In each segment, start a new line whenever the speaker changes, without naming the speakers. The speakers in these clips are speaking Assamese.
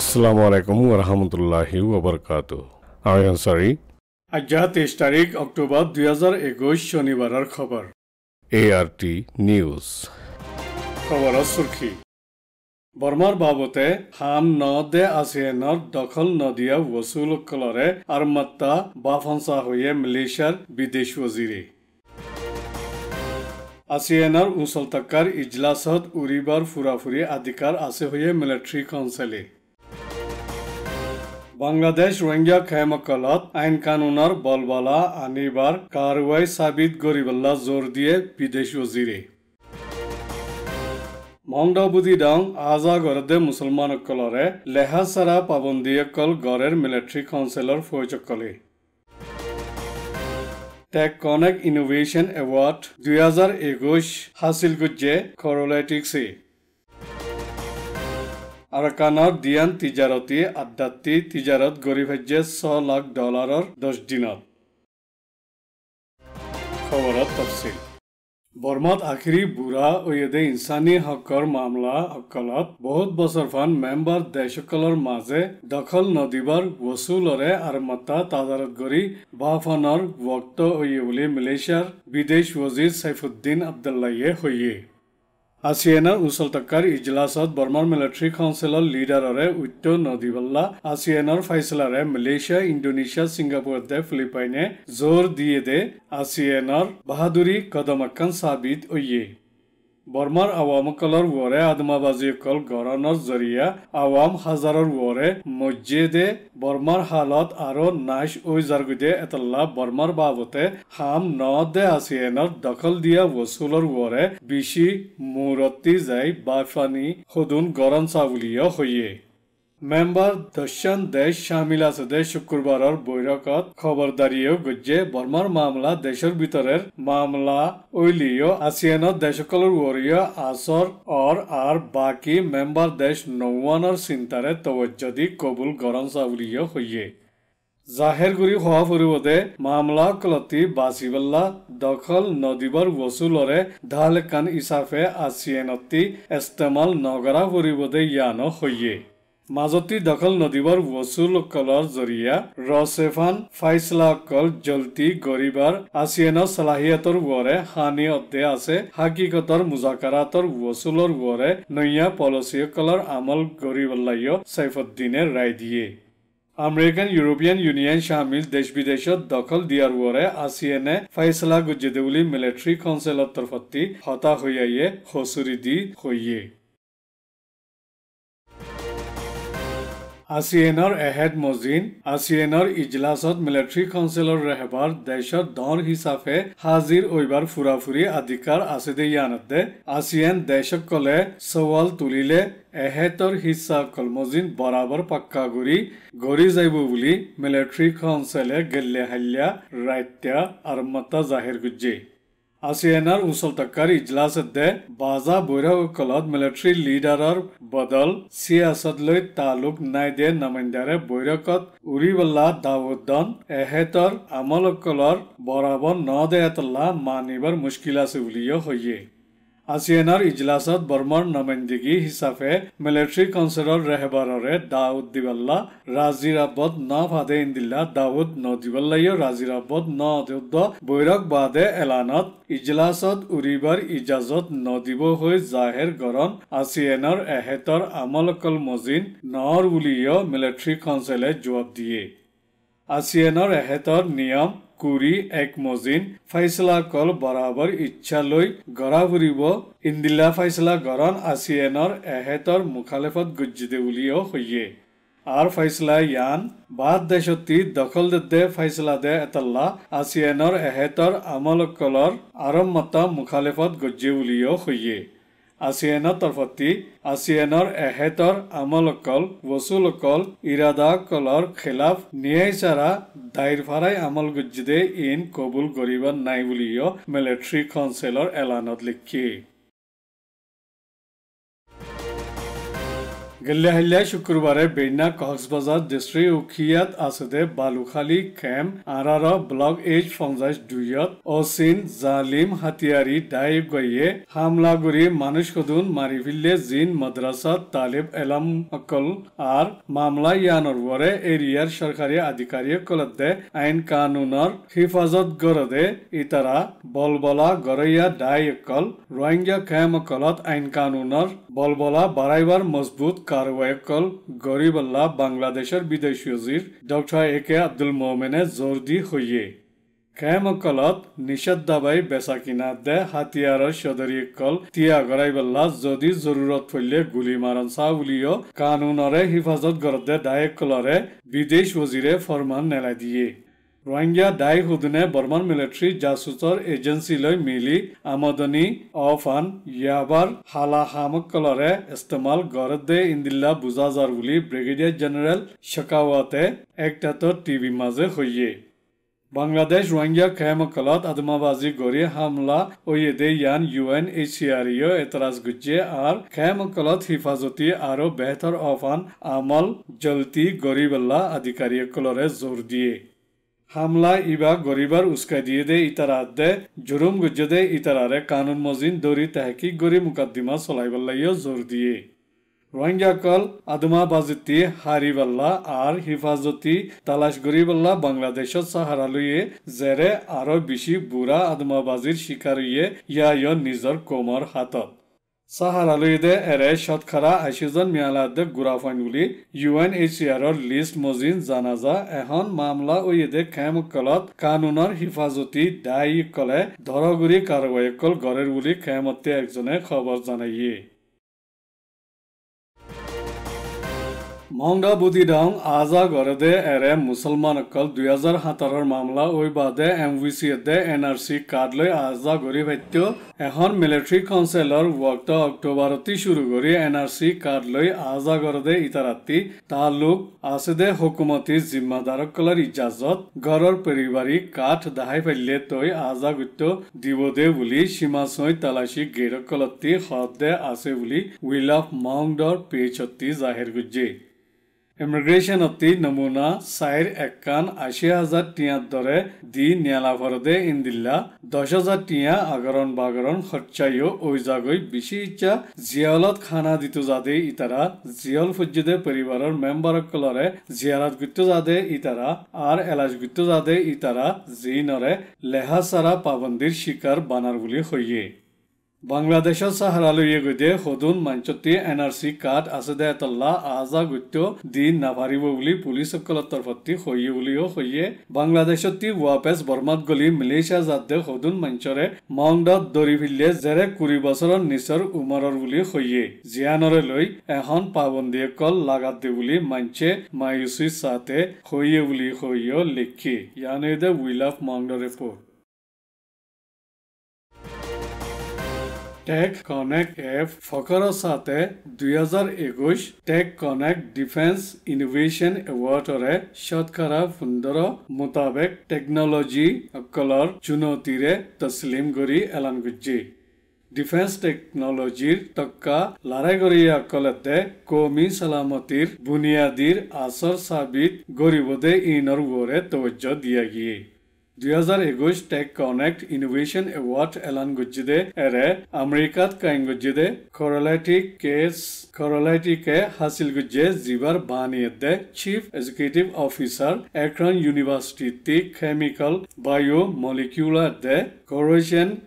আসসালামু আলাইকুম রহমতুল্লাহি ওবরকাত আমি আনসারি আজ তেইশ তারিখ অক্টোবর দুই হাজার একুশ শনিবারের খবর এ আর টি নিউজ খবর সুর্খি বর্মার বাবতে হাম ন দে আসিয়েনর দখল নদিয়া ওসুল কলরে আর মাত্তা বাফনসা হয়ে মালয়েশিয়ার বিদেশ ওজিরে আসিয়ানার উসলতাকার ইজলাসত উরিবার ফুরাফুরি আধিকার আছে হয়ে মিলিটারি কাউন্সিলে বাংলাদেশ রোহিঙ্গা খেমাকালত আইন কানুনের বলবালা আনিবার কারওয়াই সাবিত গরিবাল্লা জোর দিয়ে বিদেশ ওজিরে মংডাবুদি ডাং আজা গরদে মুসলমান অকলরে লেহা সারা পাবন্দি অকল গড়ের কাউন্সিলর ফৌজ টেক কনেক ইনোভেশন এওয়ার্ড দুই হাজার একুশ হাসিল গুজে আৰু দিয়ান তিজাৰতী আধ্যাত্মি তিজাৰত গৰিভাজ্যে ছয় লাখ ডলাৰৰ দহ দিনত খবৰত বৰ্মাত আখিৰি বুঢ়া ঐয়েদে ইনছানী হকৰ মামলাসকলত বহুত বছৰ ফান মেম্বাৰ দেশসকলৰ মাজে দখল নদীবাৰ ৱচুলৰে আৰু মাতা তাজাৰত গৰি বাফানৰ ভক্ত হৈয়ে বুলি মেলেছিয়াৰ বিদেশ ৱজিৰ ছাইফুদ্দিন আব্দুল্লাইয়ে হৈয়ে আৰ চি উচল টক্কাৰ ইজলাছত বৰ্মাৰ মিলিটাৰী কাউন্সিলৰ লিডাৰৰে উত্তৰ নদীবল্লা আৰ ফাইচলাৰে মালয়েছিয়া ইণ্ডোনেছিয়া ছিংগাপুৰ দে ফিলিপাইনে জোৰ দিয়ে দে আৰ বাহাদুৰী কদমাকান চাবিত অয়ে বৰ্মাৰ আৱাম কলৰ ৱৰে আদমাবাজী কল গৰণৰ জৰিয়া আৱাম হাজাৰৰ ৱৰে মজিদে বৰ্মাৰ হালত আৰু নাইচ ঐ জাৰগুদে এতলা বৰ্মাৰ বাবতে হাম ন দে আছিয়েনৰ দখল দিয়া ৱচুলৰ ৱৰে বিচি মূৰতি যাই বাফানী সদুন গৰণ চাবলীয় হৈয়ে মেম্বাৰ দশন দেশ সামিল আছে শুক্ৰবাৰৰ বৈঠকত খবৰদাৰীয়েও গজ্জে বৰ্মাৰ মামলা দেশৰ ভিতৰৰ মামলা উলিও আছিয়ানৰ দেশসকলৰ ৱৰীয় আচৰ অৰ আৰ বাকী মেম্বাৰ দেশ নৌৱানৰ চিন্তাৰে তৱজ্য কবুল গৰম চাউলিও হৈয়ে জাহের গুৰি হোৱা পূৰ্বতে মামলা কলতি বাচিবল্লা দখল নদীবৰ বচুলৰে ঢাল কান হিচাপে আছিয়েনতি ইস্তেমাল নগৰা পূৰ্বতে ইয়ানো হৈয়ে মাজতী দখল নদীবৰ ৱচুলকলৰ জৰিয়া ৰচেফান ফাইচলাকল জল্টি গৰিবাৰ আছিয়েনৰ চলাহিয়াতৰ ৱৰে হানি অধ্যে আছে হাকিকতৰ মুজাকাৰাতৰ ৱচুলৰ ৱৰে নৈয়া পলচীসকলৰ আমল গৰিবল্লাহ্য চাইফুদ্দিনে ৰায় দিয়ে আমেৰিকান ইউৰোপীয়ান ইউনিয়ন শামিল দেশ বিদেশত দখল দিয়াৰ ৱৰে আছিয়েনে ফাইচলা গুজেদে বুলি মিলিটাৰী কাউঞ্চিলৰ তৰফতি হতাশ হৈয়ে খচৰি দি হৈয়ে আছিয়েনৰ এহেড মজিন আছিয়েনৰ ইজলাছত মিলিটাৰী কাউন্সিলৰ ৰেহবাৰ দেশৰ ধৰ হিচাপে হাজিৰ ঐবাৰ ফুৰা ফুৰি আধিকাৰ আছে দে ইয়ানতে আছিয়েন দেশক কলে চৱাল তুলিলে এহেতৰ হিচাপ কলমজিন বৰাবৰ পাক্কা কৰি গঢ়ি যাব বুলি মিলিটাৰী কাউন্সিলে গেল্লে হাল্লা ৰাত্যা আৰমতা জাহিৰ গুজ্জেই আছিয়েনার উচলতাকার দে বাজা বৈরকলত মিলিটারি লিডারর বদল সি আসাদলৈ তালুক নাই দিয়ে নামাইন্দারে বৈরকত উড়িবল্লা দাউদ্দন এহেতর আমলকলর বরাবর ন দেয়াতলা মানিবার মুশকিল আছে বুলিও হইয়ে আছিয়েনাৰ ইজলাছত বৰ্মাৰ নমেন্দিগি হিচাপে মিলিটাৰী কাউঞ্চিলৰ ৰেহবাৰৰে দাউদ দিবাল্লা ৰাজিৰাবদ ন ফাদে ইন্দিল্লা দাউদ ন দিবাল্লাইয় ৰাজিৰাবদ ন যুদ্ধ বৈৰক বাদে এলানত ইজলাছত উৰিবাৰ ইজাজত ন দিব হৈ জাহেৰ গৰণ আছিয়েনৰ এহেতৰ আমলকল মজিন নৰ বুলিয় মিলিটাৰী কাউঞ্চিলে জোৱাব দিয়ে আছিয়েনৰ এহেতৰ নিয়ম কুৰি এক মজিন ফাইচলা কল বৰাবৰ ইচ্ছা লৈ গঢ়া ফুৰিব ইন্দিলা ফাইচলা গৰণ আছিয়েনৰ এহেঁতৰ মুখালেফত গুজিদে বুলিও হৈয়ে আৰ ফাইচলা ইয়ান বাদ দেশতি দখল দে ফাইচলা দে এতাল্লা আছিয়েনৰ এহেঁতৰ আমলকলৰ আৰম্ভতা মুখালেফত গজ্জে বুলিও সৈয়ে আছিয়েনৰ তৰফতি আছিয়েনৰ এহেতৰ আমলকল ৱচুলসকল ইৰাদাসকলৰ খিলাফ ন্যায়চাৰা দায়ৰ ফাৰাই আমল গুজিদে ইন কবুল কৰিব নাই বুলিও মিলিট্ৰী কাউঞ্চিলৰ এলানত লিখি গেল্লাহেল্লাই শুক্ৰবাৰে বেইনা কক্সবাজাৰ ডিষ্ট্ৰিক্ট উখিয়াত আছে বালুখালী খেম আৰাৰ ব্লক এইচ পঞ্চাছ দুয়ত অচিন জালিম হাতিয়াৰী ডাই গৈয়ে হামলা কৰি মানুহ সদুন মাৰি ফিল্লে জিন মাদ্ৰাছা তালিব এলাম অকল আৰু মামলা ইয়ানৰ বৰে এৰিয়াৰ চৰকাৰী আধিকাৰীয়ে কলতে আইন কানুনৰ হিফাজত গড়দে ইতাৰা বলবলা গৰৈয়া ডাই অকল ৰোহিংগা খেম অকলত আইন কানুনৰ বলবলা বাড়াইবার মজবুত কারওয়ায়কল গরিব আল্লাহ বাংলাদেশের বিদেশ সচিব ডক্টর এ কে আব্দুল মোমেনে জোর দি হইয়ে খেমকলত নিষেধাবাই বেচা কিনা দে হাতিয়াৰৰ কল তিয়া গৰাই যদি জৰুৰত পৰিলে গুলি মাৰণ চা বুলিও কানুনৰে হিফাজত দায়ে কলরে বিদেশ ওজিরে ফৰমান নেলাই দিয়ে ৰোহিংগা দাই সুদিনে বৰ্মান মিলিটাৰী জাচুচৰ এজেঞ্চিলৈ মিলি আমদনী অফ আন ইয়াবাৰ হালাহামকলৰে ইস্তেমাল গৰদে ইন্দিল্লা বুজা যাৰ বুলি ব্ৰিগেডিয়াৰ জেনেৰেল শ্বকাৱাতে একটাতৰ টিভি মাজে হৈয়ে বাংলাদেশ রোহিঙ্গা খেমকলত আদমাবাজি গড়ি হামলা ওয়েদে ইয়ান ইউএন এইচিআরিও এতরাজ গুজে আর খেমকলত হিফাজতি আরো বেহতর অফান আমল জলতি গরিবল্লা আধিকারীসকলরে জোর দিয়ে hamla iba goribar uska diye de itarat de jurum gujjede itarare kanun mozin dori tahkik gori mukaddima solayballayo zor diye Rohingya কল আদমাবাজিতি হারিবাল্লা আর হিফাজতি তালাশ গরিবাল্লা বাংলাদেশত সাহারা লইয়ে জেরে আরো বেশি বুড়া আদমাবাজির শিকার ইয়ে ইয়া নিজর কোমর হাতত সাহারা লুইদে এরে শতকরা আশি জন মিয়ালাদে গুরাফান বলি ইউএনএইচসিআর লিস্ট মজিন জানাজা এখন মামলা উইদে খেম কলত কানুনর হিফাজতি দায়ী কলে ধরগুড়ি কারবাই কল গড়ের বলে খেমতে একজনে খবর জানাইয়ে মংডা বুদি ডাং আজা গড়েদে এরে মুসলমানকল দুই হাজার সাতারর মামলা ওই বাদে M V C N R C card লই আজা গড়ি ভাইত্য এখন মিলিটারি কাউন্সিলর ওয়াক্ত অক্টোবরতি শুরু করি এন আর সি কার্ড লই আজা গড়েদে ইতারাতি তালুক আছে দে হকুমতি জিম্মাদারকলার ইজাজত গড়র পরিবারী কাঠ দাহাই ফেললে তৈ আজা গুত্য দিব দে বুলি সীমা সৈ তালাশি গেরকলতি সদ দে আছে বুলি উইল অফ মংডর পেচতি জাহের গুজ্জে ইমিগ্রেশন অতি নমুনা সাইর একান আশি হাজার টিয়ার দরে দি নিয়ালা ফরদে ইন্দিল্লা দশ হাজার টিয়া আগরণ বাগরণ খরচাইও ওই জাগই বেশি ইচ্ছা জিয়ালত খানা দিত যাদে ইতারা জিয়ল ফুজিদে পরিবারের মেম্বার কলরে জিয়ারাত গুত্ত যাদে ইতারা আর এলাজ গুত্ত যাদে ইতারা জি নরে লেহা সারা পাবন্দির শিকার বানার বলি হইয়ে বাংলাদেশৰ চাহাৰালৈয়ে গৈদে সদন মঞ্চতে এন আৰ চি কাৰ্ড আছে দে তল্লা আজা গত্য দিন নাভাৰিব বুলি পুলিচসকলৰ তৰফত সহিয়ে বুলিও সহিয়ে বাংলাদেশত ৱাপেচ বৰ্মাত গলি মেলেছিয়া জাতে সদন মঞ্চৰে মাউণ্ডত দৰি ফিলে জেৰে কুৰি বছৰৰ নিচৰ উমৰৰ বুলি সহিয়ে জীয়ানৰে লৈ এখন পাবন্দীয়ে কল লাগাত দে বুলি মঞ্চে মায়ুচী চাতে সহিয়ে বুলি সহিয় লিখি ইয়ানে দে উইল অফ মাউণ্ড ৰিপৰ্ট টেক কনেক্ট এফ ফকৰৰ চাতে দুহেজাৰ একৈশ টেক কনেক্ট ডিফেন্স ইনোভেশ্যন এৱাৰ্ডৰে শতকৰা সুন্দৰ মোতাবেক টেকনলজি অকলৰ চুনৌতিৰে তছলিম কৰি এলান গুজি ডিফেন্স টেকনলজিৰ টক্কা লাৰাইগৰীয়া অকলতে কমি চালামতিৰ বুনিয়াদীৰ আচৰ চাবিত গৰিবদে ইনৰ ওপৰে তৱজ্জ গিয়ে দুহেজাৰ একৈশ টেক কনেক্ট ইনোভেশ্যন এৱাৰ্ড এলান গুজিদে আমেৰিকাত কাইন গুজে ইউনিভাৰ্চিটি কেমিকেল বায়ো মলিকিউলাৰ দে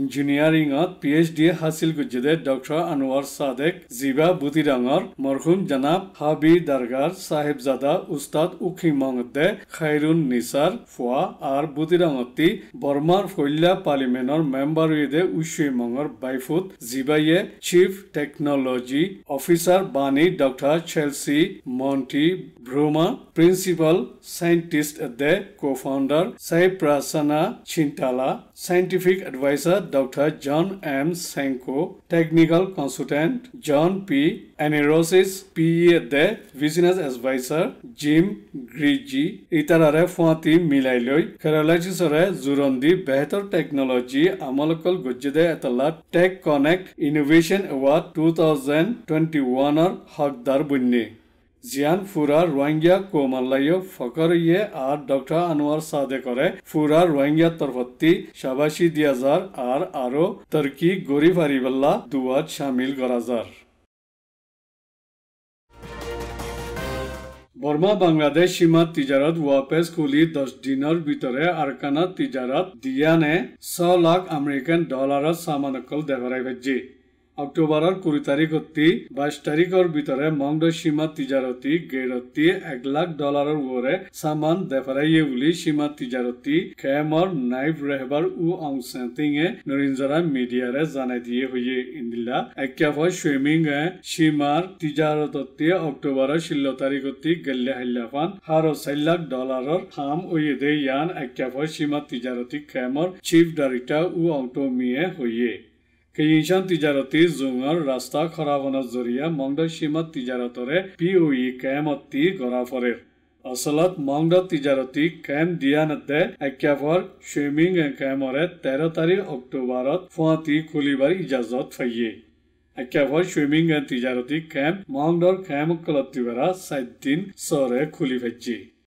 ইঞ্জিনিয়াৰিঙত পি এইচ ডি হাছিল গুজিদে ডক্টৰ আনোৱাৰ চাদেক জিভা বুটিৰাঙৰ মৰহুম জনাব হাবি দাৰগাৰ চাহেবজাদা উস্তাদ উখিমংদে খাইৰুন নিচাৰ ফুৱা আৰু বুটিৰাং ডাঙতি বৰ্মাৰ ফল্যা পাৰ্লিমেণ্টৰ মেম্বাৰবিধে উচ্চমঙৰ বাইফুত জিবাইয়ে চিফ টেকনলজি অফিচাৰ বাণী ডক্টৰ চেলচি মণ্টি ভ্ৰমা প্ৰিন্সিপাল চাইণ্টিষ্ট দে কো ফাউণ্ডাৰ চাই প্ৰাচানা চিন্তালা scientific adviser doctor John M চেংকো টেকনিকেল কনচুলটেণ্ট জন পি এনেৰচিছ পি এতে বিজনেছ এডভাইজাৰ জিম গ্ৰিজি ইটাৰাৰে ফুৱাটি মিলাই লৈ কেৰলাইচিছৰে জোৰণ দি বেহেতৰ টেকনলজি আমলকল গজ্জিদে এটলা tech connect innovation award two thousand twenty ওৱানৰ হকদাৰ বন্যে জিয়ান ফুৰা ৰোহিংগীয়া কোমাল্লাইয় ফকৰিয়ে আৰু ডক্টৰ আনোৱাৰ চাদে কৰে ফুৰা ৰোহিংগীয়া তৰফতী শ্বাবাচী দিয়াজাৰ আৰু আৰু তৰ্কী গৰীব হাৰিবাল্লা দুৱাত চামিল কৰা যাৰ বৰ্মা বাংলাদেশ সীমাত তিজাৰত ৱাপেছ খুলি দহ দিনৰ ভিতৰত আৰকানত তিজাৰত দিয়ানে ছ লাখ আমেৰিকান ডলাৰত চামানকল দেৱৰাই ভাজি অক্টোবরের কুড়ি তারিখ হতে বাইশ তারিখের ভিতরে মংডো সীমা তিজারতি গেড়তি এক লাখ ডলারের উপরে সামান দেফারাইয়ে বলি সীমা তিজারতি খেমর নাইব রেহবার উ অংসেন্তিং এ নরিঞ্জরা মিডিয়ারে জানাই দিয়ে হইয়ে ইন্দিলা একাফয় সুইমিং এ সীমার তিজারততে অক্টোবরের ষোল তারিখ হতে গেল্লে হাল্লাফান হারো চার লাখ ডলারের হাম ওয়ে দে ইয়ান একাফয় সীমা তিজারতি খেমর চিফ ডাইরেক্টর উ অংটোমিয়ে হইয়ে কেইজন তিজারতি জুঙৰ ৰাস্তা খৰাবনৰ জৰিয়া মংগলসীমত তিজাৰতৰে পি অ ই কেমতি গৰাফৰে আচলত মংগল তিজাৰতি কেম দিয়ানতে একাফৰ চুইমিং কেমৰে তেৰ তাৰিখ অক্টোবৰত ফুৱাতি খুলিবাৰ ইজাজত ফাইয়ে একাফৰ চুইমিং তিজাৰতি কেম মংগলৰ কেম কলতিবাৰা চাৰিদিন চৰে খুলি ফাইছে